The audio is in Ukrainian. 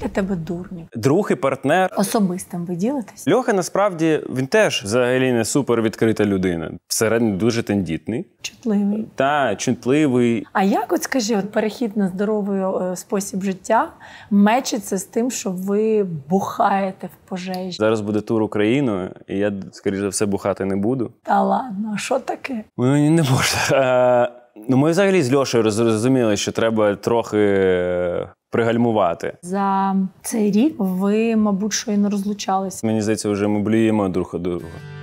для тебе дурні. Друг і партнер особистим ви ділитесь? Льоха насправді він теж взагалі не супер відкрита людина. Всередині дуже тендітний, чутливий та чутливий. А як от скажи, от перехід на здоровий е, спосіб життя мечиться з тим, що ви бухаєте в пожежі? Зараз буде тур Україною, і я скоріш за все бухати не буду. Та ладно, а що таке? Мені ну, не можна. Е, ну, ми взагалі з Льошею зрозуміли, що треба трохи е, пригальмувати. За цей рік ви, мабуть, що й не розлучалися. Мені здається, вже ми бліємо друг друга.